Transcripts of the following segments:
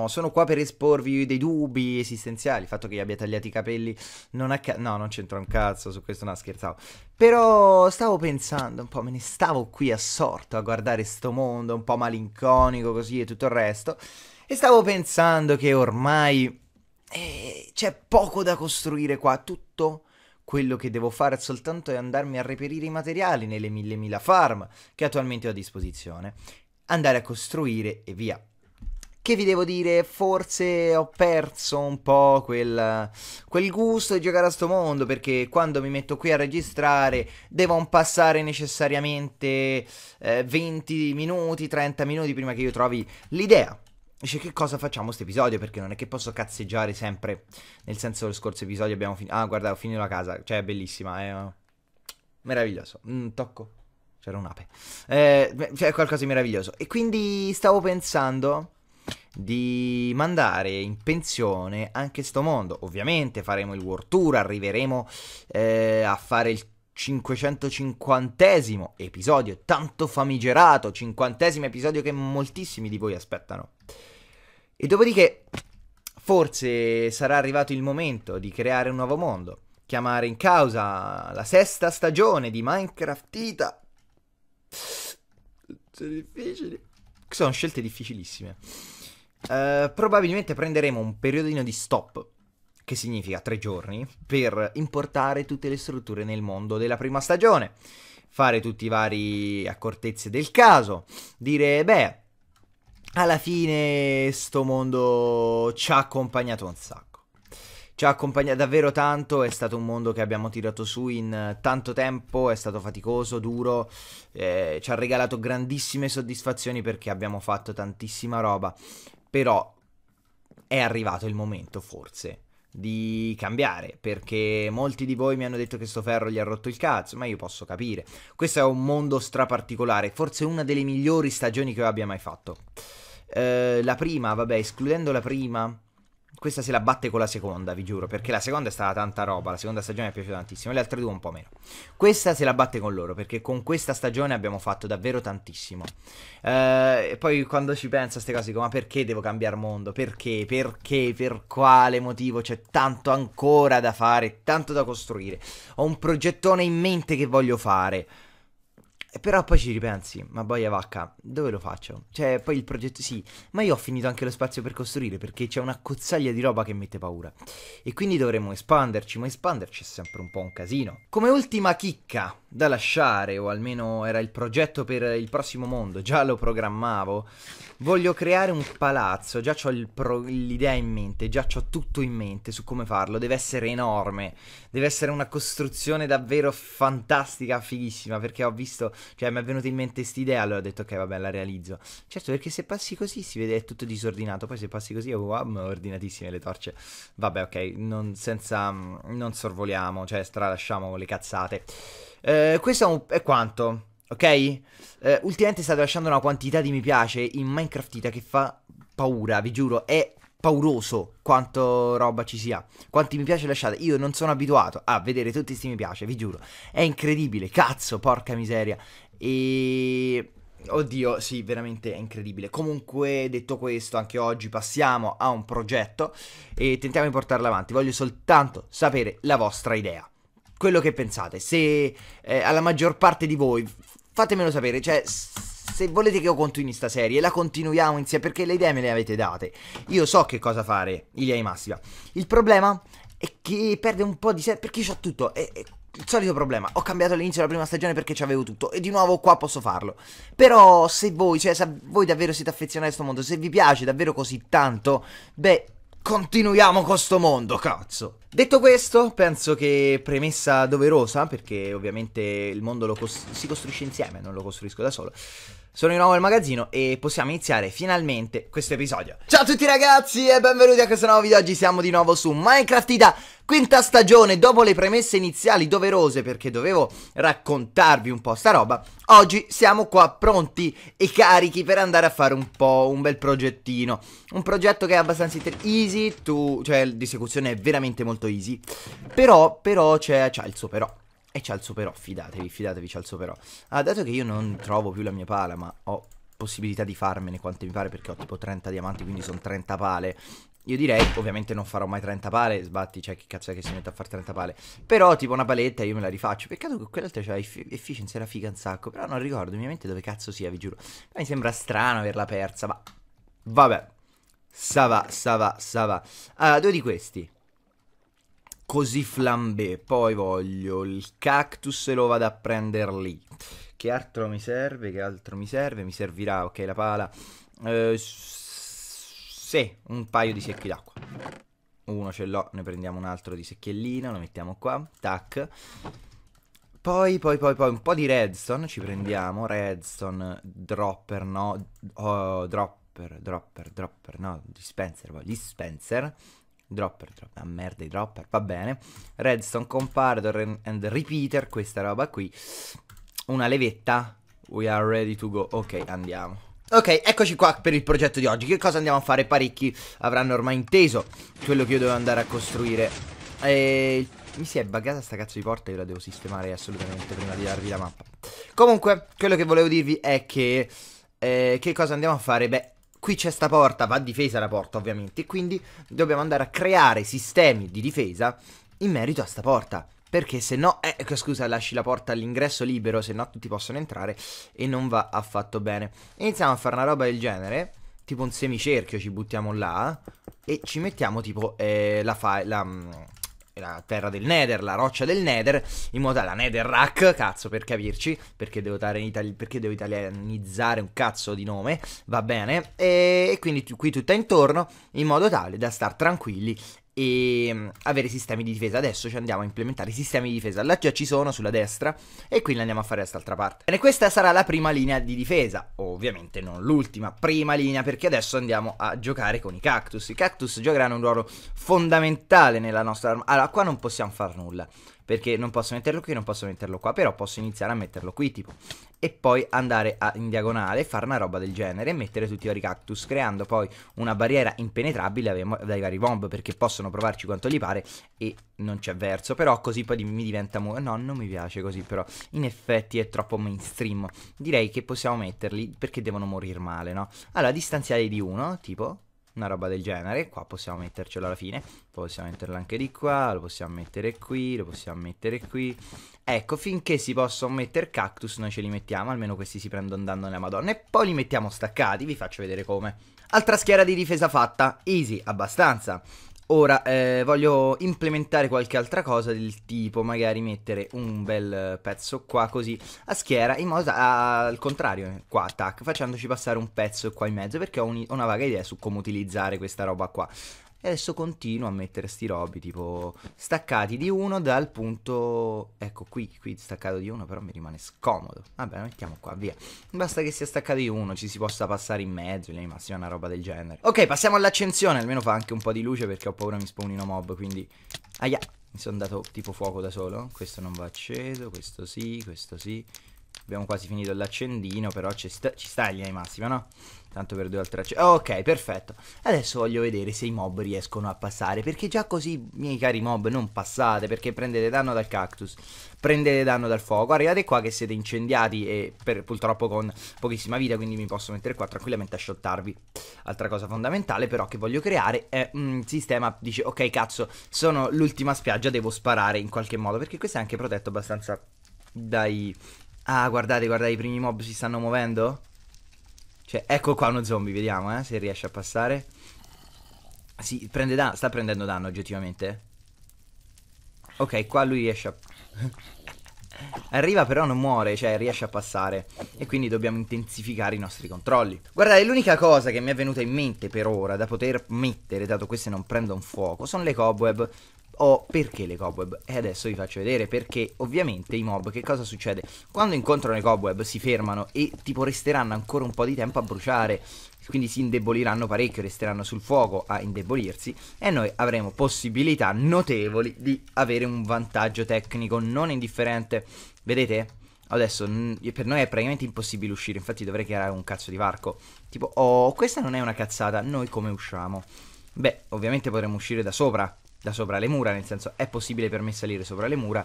no, sono qua per esporvi dei dubbi esistenziali, il fatto che io abbia tagliato i capelli non acca- no, non c'entro un cazzo, su questo no, scherzavo. Però stavo pensando un po', me ne stavo qui assorto a guardare sto mondo un po' malinconico così e tutto il resto e stavo pensando che ormai eh, c'è poco da costruire qua, tutto quello che devo fare soltanto è andarmi a reperire i materiali nelle mille mila farm che attualmente ho a disposizione, andare a costruire e via. Che vi devo dire, forse ho perso un po' quel, quel gusto di giocare a sto mondo perché quando mi metto qui a registrare devo passare necessariamente eh, 20 minuti, 30 minuti prima che io trovi l'idea. Dice che cosa facciamo questo episodio? Perché non è che posso cazzeggiare sempre. Nel senso, lo scorso episodio abbiamo finito. Ah, guarda, ho finito la casa. Cioè, è bellissima. È... Eh, meraviglioso. Mm, tocco. C'era un'ape. Eh, cioè, è qualcosa di meraviglioso. E quindi stavo pensando di mandare in pensione anche sto mondo. Ovviamente faremo il World Tour, arriveremo eh, a fare il 550 episodio, tanto famigerato, 50 episodio che moltissimi di voi aspettano. E dopodiché forse sarà arrivato il momento di creare un nuovo mondo, chiamare in causa la sesta stagione di Minecraft Ita. Sono difficili. Sono scelte difficilissime. Eh, probabilmente prenderemo un periodino di stop, che significa tre giorni, per importare tutte le strutture nel mondo della prima stagione, fare tutti i vari accortezze del caso, dire beh, alla fine sto mondo ci ha accompagnato un sacco. Ci ha accompagnato davvero tanto, è stato un mondo che abbiamo tirato su in tanto tempo, è stato faticoso, duro, eh, ci ha regalato grandissime soddisfazioni perché abbiamo fatto tantissima roba però è arrivato il momento forse di cambiare perché molti di voi mi hanno detto che sto ferro gli ha rotto il cazzo ma io posso capire questo è un mondo straparticolare forse una delle migliori stagioni che io abbia mai fatto eh, la prima vabbè escludendo la prima questa se la batte con la seconda, vi giuro, perché la seconda è stata tanta roba, la seconda stagione mi è piaciuta tantissimo, le altre due un po' meno. Questa se la batte con loro, perché con questa stagione abbiamo fatto davvero tantissimo. Eh, e poi quando ci penso a queste cose dico, ma perché devo cambiare mondo? Perché? Perché? Per quale motivo? C'è tanto ancora da fare, tanto da costruire. Ho un progettone in mente che voglio fare. Eh, però poi ci ripensi, ma boia vacca, dove lo faccio? Cioè, poi il progetto sì, ma io ho finito anche lo spazio per costruire perché c'è una cozzaglia di roba che mette paura. E quindi dovremmo espanderci, ma espanderci è sempre un po' un casino. Come ultima chicca da lasciare, o almeno era il progetto per il prossimo mondo, già lo programmavo, voglio creare un palazzo, già ho pro- l'idea in mente, già ho tutto in mente su come farlo, deve essere enorme, deve essere una costruzione davvero fantastica, fighissima, perché ho visto cioè, mi è venuta in mente quest'idea, allora ho detto, ok, vabbè, la realizzo. Certo, perché se passi così si vede è tutto disordinato, poi se passi così, wow, oh, ah, ordinatissime le torce. Vabbè, ok, non, senza, mm, non sorvoliamo, cioè stralasciamo le cazzate. Eh, questo è, un, è quanto. Ok? Eh, ultimamente state lasciando una quantità di mi piace in Minecraftita che fa paura, vi giuro. È pauroso quanto roba ci sia, quanti mi piace lasciate. Io non sono abituato a vedere tutti questi mi piace, vi giuro. È incredibile, cazzo, porca miseria. E Oddio, sì, veramente è incredibile. Comunque, detto questo, anche oggi passiamo a un progetto e tentiamo di portarlo avanti. Voglio soltanto sapere la vostra idea. Quello che pensate, se eh, alla maggior parte di voi, fatemelo sapere, cioè se volete che io continui sta serie, la continuiamo insieme perché le idee me le avete date. Io so che cosa fare, Ilia di Massiva. Il problema è che perde un po' di sé perché c'ha tutto. È, e, il solito problema, ho cambiato all'inizio della prima stagione perché c'avevo tutto e di nuovo qua posso farlo. Però se voi, cioè se voi davvero siete affezionati a questo mondo, se vi piace davvero così tanto, beh, continuiamo con sto mondo, cazzo. Detto questo, penso che premessa doverosa, perché ovviamente il mondo cost si costruisce insieme, non lo costruisco da solo. Sono di nuovo al magazzino e possiamo iniziare finalmente questo episodio Ciao a tutti ragazzi e benvenuti a questo nuovo video Oggi siamo di nuovo su Minecraft Ida Quinta stagione, dopo le premesse iniziali doverose perché dovevo raccontarvi un po' sta roba Oggi siamo qua pronti e carichi per andare a fare un po' un bel progettino Un progetto che è abbastanza easy, tu, cioè l'esecuzione è veramente molto easy Però, però, c'è, c'ha il suo però e c'ha alzo però, fidatevi, fidatevi, c'ha alzo però. Ah, dato che io non trovo più la mia pala, ma ho possibilità di farmene quante mi pare perché ho tipo 30 diamanti, quindi sono 30 pale. Io direi, ovviamente non farò mai 30 pale, sbatti, cioè che cazzo è che si mette a fare 30 pale. Però tipo una paletta io me la rifaccio. Peccato che quell'altra c'era cioè, efficienza era figa un sacco, però non ricordo ovviamente dove cazzo sia, vi giuro. Mi sembra strano averla persa, ma vabbè. Sava, sava, sava. Allora, ah, due di questi così flambé. Poi voglio il cactus e lo vado a prendere lì. Che altro mi serve? Che altro mi serve? Mi servirà, ok, la pala. Eh, sì, un paio di secchi d'acqua. Uno ce l'ho, ne prendiamo un altro di secchiellina, lo mettiamo qua. Tac. Poi, poi, poi, poi, un po' di redstone ci prendiamo. Redstone, dropper, no. Oh, dropper, dropper, dropper, no. Dispenser, poi. Dispenser. Dropper, dropper, ah merda i dropper, va bene. Redstone comparator and repeater, questa roba qui. Una levetta. We are ready to go. Ok, andiamo. Ok, eccoci qua per il progetto di oggi. Che cosa andiamo a fare? Parecchi avranno ormai inteso quello che io devo andare a costruire. E... Mi si è buggata sta cazzo di porta, io la devo sistemare assolutamente prima di darvi la mappa. Comunque, quello che volevo dirvi è che... Eh, che cosa andiamo a fare? Beh, qui c'è sta porta, va difesa la porta ovviamente, quindi dobbiamo andare a creare sistemi di difesa in merito a sta porta. Perché se no, eh, scusa, lasci la porta all'ingresso libero, se no tutti possono entrare e non va affatto bene. Iniziamo a fare una roba del genere, tipo un semicerchio ci buttiamo là e ci mettiamo tipo eh, la, la, mm, la terra del Nether, la roccia del Nether, in modo da la Netherrack, cazzo, per capirci, perché devo, itali- perché devo italianizzare un cazzo di nome, va bene, e, e quindi t- qui tutta intorno, in modo tale da star tranquilli e ehm, avere sistemi di difesa. Adesso ci andiamo a implementare i sistemi di difesa. Là già ci sono sulla destra e quindi andiamo a fare quest'altra parte. E questa sarà la prima linea di difesa, ovviamente non l'ultima, prima linea perché adesso andiamo a giocare con i cactus. I cactus giocheranno un ruolo fondamentale nella nostra arma. Allora qua non possiamo fare nulla perché non posso metterlo qui, non posso metterlo qua, però posso iniziare a metterlo qui tipo e poi andare a, in diagonale, fare una roba del genere e mettere tutti i vari cactus, creando poi una barriera impenetrabile dai vari bomb, perché possono provarci quanto gli pare e non c'è verso, però così poi mi diventa... Mu- no, non mi piace così, però in effetti è troppo mainstream. Direi che possiamo metterli perché devono morire male, no? Allora, distanziali di uno, tipo una roba del genere, qua possiamo mettercelo alla fine, possiamo metterlo anche di qua, lo possiamo mettere qui, lo possiamo mettere qui, ecco finché si possono mettere cactus noi ce li mettiamo, almeno questi si prendono danno nella madonna e poi li mettiamo staccati, vi faccio vedere come. Altra schiera di difesa fatta, easy, abbastanza. Ora eh, voglio implementare qualche altra cosa del tipo magari mettere un bel pezzo qua così a schiera in modo da, al contrario eh, qua tac facendoci passare un pezzo qua in mezzo perché ho, un, ho una vaga idea su come utilizzare questa roba qua e adesso continuo a mettere sti robi tipo staccati di uno dal punto... Ecco qui, qui staccato di uno però mi rimane scomodo. Vabbè, lo mettiamo qua, via. Basta che sia staccato di uno, ci si possa passare in mezzo, in massima una roba del genere. Ok, passiamo all'accensione, almeno fa anche un po' di luce perché ho paura mi spawnino mob, quindi... Aia, mi sono dato tipo fuoco da solo. Questo non va acceso, questo sì, questo sì. Abbiamo quasi finito l'accendino, però ci sta, ci sta in linea massima, no? Tanto per 2 al 3. Ok, perfetto. Adesso voglio vedere se i mob riescono a passare. Perché già così, miei cari mob, non passate. Perché prendete danno dal cactus. Prendete danno dal fuoco. Arrivate qua che siete incendiati. E per, purtroppo con pochissima vita. Quindi mi posso mettere qua tranquillamente a shottarvi. Altra cosa fondamentale, però, che voglio creare è un sistema. Dice, ok, cazzo, sono l'ultima spiaggia. Devo sparare in qualche modo. Perché questo è anche protetto abbastanza dai. Ah, guardate, guardate, i primi mob si stanno muovendo. Cioè, ecco qua uno zombie, vediamo, eh, se riesce a passare. Sì, prende danno, sta prendendo danno oggettivamente. Ok, qua lui riesce a... Arriva però non muore, cioè riesce a passare e quindi dobbiamo intensificare i nostri controlli. Guardate, l'unica cosa che mi è venuta in mente per ora da poter mettere, dato che queste non prendono fuoco, sono le cobweb o perché le cobweb? E adesso vi faccio vedere perché ovviamente i mob che cosa succede? Quando incontrano le cobweb si fermano e tipo resteranno ancora un po' di tempo a bruciare quindi si indeboliranno parecchio, resteranno sul fuoco a indebolirsi e noi avremo possibilità notevoli di avere un vantaggio tecnico non indifferente. Vedete? Adesso per noi è praticamente impossibile uscire, infatti dovrei creare un cazzo di varco. Tipo, oh, questa non è una cazzata, noi come usciamo? Beh, ovviamente potremmo uscire da sopra, da sopra le mura, nel senso è possibile per me salire sopra le mura?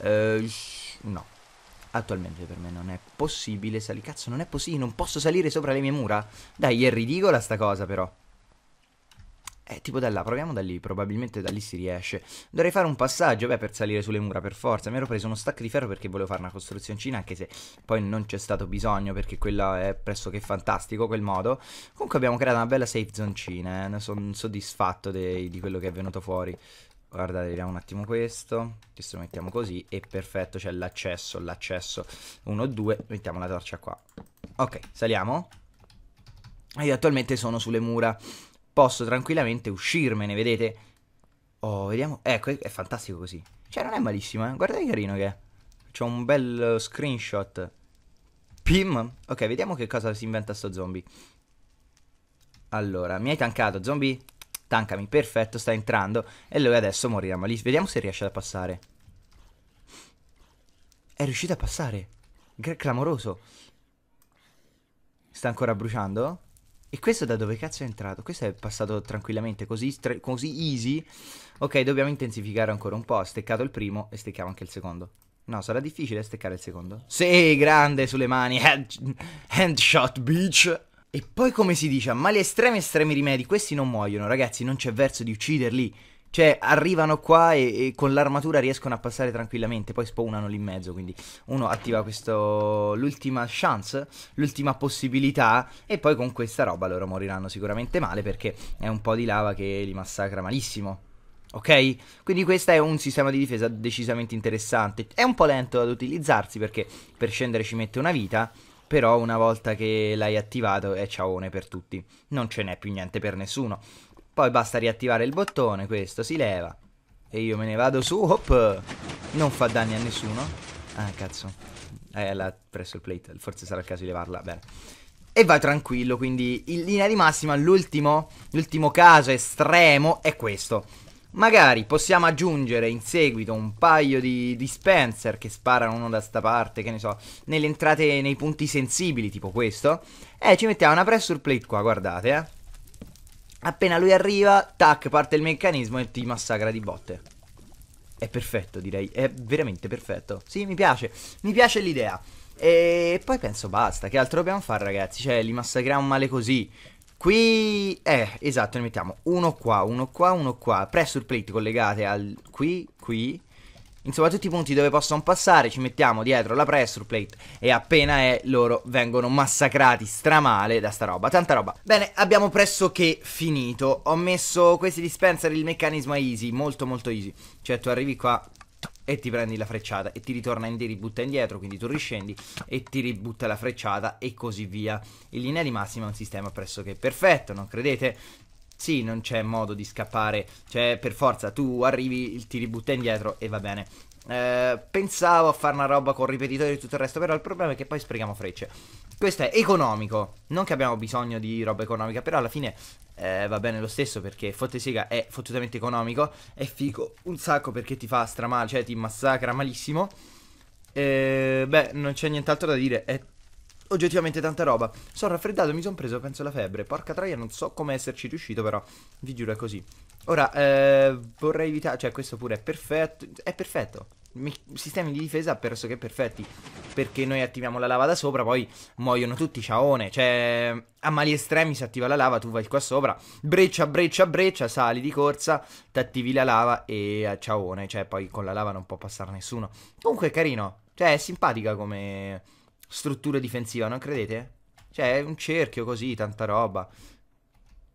Eh, no, attualmente per me non è possibile salire, cazzo non è possibile, non posso salire sopra le mie mura? Dai, è ridicola sta cosa però. Eh, tipo da là, proviamo da lì, probabilmente da lì si riesce. Dovrei fare un passaggio, beh, per salire sulle mura per forza. Mi ero preso uno stack di ferro perché volevo fare una costruzioncina, anche se poi non c'è stato bisogno, perché quello è pressoché fantastico, quel modo. Comunque abbiamo creato una bella safe zoncina, eh. Ne sono soddisfatto dei, di quello che è venuto fuori. Guardate, vediamo un attimo questo. Questo lo mettiamo così e perfetto, c'è l'accesso, l'accesso 1, 2. Mettiamo la torcia qua. Ok, saliamo. E attualmente sono sulle mura posso tranquillamente uscirmene, vedete? Oh, vediamo. Ecco, è, fantastico così. Cioè, non è malissimo, eh. Guardate che carino che è. C'ho un bel eh, screenshot. Pim. Ok, vediamo che cosa si inventa sto zombie. Allora, mi hai tankato, zombie? Tancami, perfetto, sta entrando. E lui adesso morirà malissimo. Vediamo se riesce a passare. È riuscito a passare. clamoroso. Sta ancora bruciando? E questo da dove cazzo è entrato? Questo è passato tranquillamente così, così easy. Ok, dobbiamo intensificare ancora un po'. Steccato il primo e stecchiamo anche il secondo. No, sarà difficile steccare il secondo. Sì, grande sulle mani. handshot, bitch. E poi come si dice, a mali estremi estremi rimedi, questi non muoiono, ragazzi, non c'è verso di ucciderli. Cioè, arrivano qua e, e, con l'armatura riescono a passare tranquillamente, poi spawnano lì in mezzo, quindi uno attiva questo l'ultima chance, l'ultima possibilità e poi con questa roba loro moriranno sicuramente male perché è un po' di lava che li massacra malissimo. Ok? Quindi questo è un sistema di difesa decisamente interessante. È un po' lento ad utilizzarsi perché per scendere ci mette una vita, però una volta che l'hai attivato è ciaone per tutti. Non ce n'è più niente per nessuno. Poi basta riattivare il bottone, questo si leva. E io me ne vado su, hop! Non fa danni a nessuno. Ah, cazzo. Eh, la presso il plate, forse sarà il caso di levarla, bene. E vai tranquillo, quindi in linea di massima l'ultimo, l'ultimo caso estremo è questo. Magari possiamo aggiungere in seguito un paio di dispenser che sparano uno da sta parte, che ne so, nelle entrate, nei punti sensibili, tipo questo. E eh, ci mettiamo una pressure plate qua, guardate, eh. Appena lui arriva, tac, parte il meccanismo e ti massacra di botte. È perfetto, direi. È veramente perfetto. Sì, mi piace. Mi piace l'idea. E poi penso basta. Che altro dobbiamo fare, ragazzi? Cioè, li massacriamo male così. Qui, eh, esatto, ne mettiamo uno qua, uno qua, uno qua. Pressure plate collegate al qui, qui, Insomma, tutti i punti dove possono passare ci mettiamo dietro la pressure plate e appena è loro vengono massacrati stramale da sta roba, tanta roba. Bene, abbiamo pressoché finito. Ho messo questi dispenser, il meccanismo è easy, molto molto easy. Cioè tu arrivi qua e ti prendi la frecciata e ti ritorna in, ributta indietro, quindi tu riscendi e ti ributta la frecciata e così via. In linea di massima è un sistema pressoché perfetto, non credete? sì, non c'è modo di scappare, cioè per forza tu arrivi, ti ributta indietro e va bene. Eh, pensavo a fare una roba con ripetitori e tutto il resto, però il problema è che poi sprechiamo frecce. Questo è economico, non che abbiamo bisogno di roba economica, però alla fine eh, va bene lo stesso perché Fottesega è fottutamente economico, è figo un sacco perché ti fa stramale, cioè ti massacra malissimo. Eh, beh, non c'è nient'altro da dire, è oggettivamente tanta roba. Sono raffreddato, mi sono preso, penso, la febbre. Porca troia, non so come esserci riuscito, però. Vi giuro, è così. Ora, eh, vorrei evitare... Cioè, questo pure è perfetto. È perfetto. Mi... Sistemi di difesa pressoché perfetti. Perché noi attiviamo la lava da sopra, poi muoiono tutti, ciaone. Cioè, a mali estremi si attiva la lava, tu vai qua sopra. Breccia, breccia, breccia, sali di corsa, ti attivi la lava e eh, ciaone. Cioè, poi con la lava non può passare nessuno. Comunque è carino. Cioè, è simpatica come struttura difensiva, non credete? Cioè, è un cerchio così, tanta roba.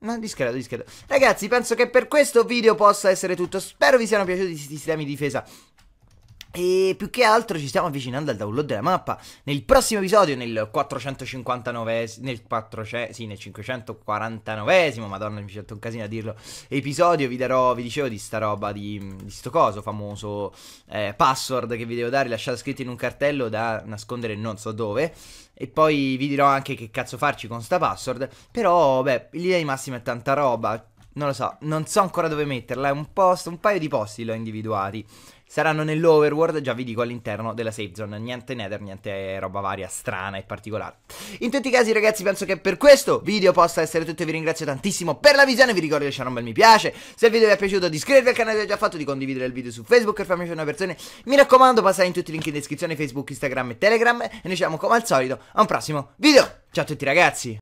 Ma no, discreto, discreto. Ragazzi, penso che per questo video possa essere tutto. Spero vi siano piaciuti i sistemi di difesa. E più che altro ci stiamo avvicinando al download della mappa. Nel prossimo episodio, nel 459 nel 400, cioè, sì, nel 549esimo, madonna, mi sento un casino a dirlo. Episodio vi darò, vi dicevo di sta roba di, di sto coso famoso eh, password che vi devo dare, lasciate scritto in un cartello da nascondere non so dove. E poi vi dirò anche che cazzo farci con sta password. Però, beh, l'idea di massima è tanta roba non lo so, non so ancora dove metterla, è un posto, un paio di posti l'ho individuati. Saranno nell'overworld, già vi dico, all'interno della safe zone. Niente nether, niente roba varia, strana e particolare. In tutti i casi, ragazzi, penso che per questo video possa essere tutto. Vi ringrazio tantissimo per la visione. Vi ricordo di lasciare un bel mi piace. Se il video vi è piaciuto, di iscrivervi al canale se già fatto, di condividere il video su Facebook per farmi una persona. Mi raccomando, passate in tutti i link in descrizione, Facebook, Instagram e Telegram. E noi ci vediamo come al solito a un prossimo video. Ciao a tutti, ragazzi!